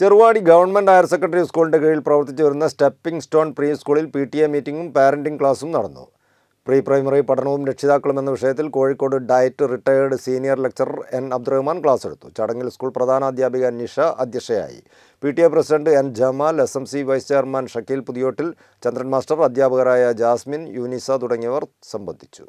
Cheruvadi government higher secondary സ്കൂളിൻ്റെ കീഴിൽ പ്രവർത്തിച്ചു വരുന്ന സ്റ്റെപ്പിംഗ് സ്റ്റോൺ പ്രീ സ്കൂളിൽ പി ടി എ മീറ്റിംഗും പാരൻറ്റിംഗ് ക്ലാസും നടന്നു പ്രീ പ്രൈമറി പഠനവും രക്ഷിതാക്കളും എന്ന വിഷയത്തിൽ Kozhikode DIET retired senior lecturer N Abdurahman class എടുത്തു ചടങ്ങിൽ സ്കൂൾ പ്രധാനാധ്യാപിക നിഷ അധ്യക്ഷയായി P T A president N Jamal S M C vice chairman Shakeel Puthiyottil Chandran master അധ്യാപകരായ ജാസ്മിൻ യൂനിസ തുടങ്ങിയവർ സംബന്ധിച്ചു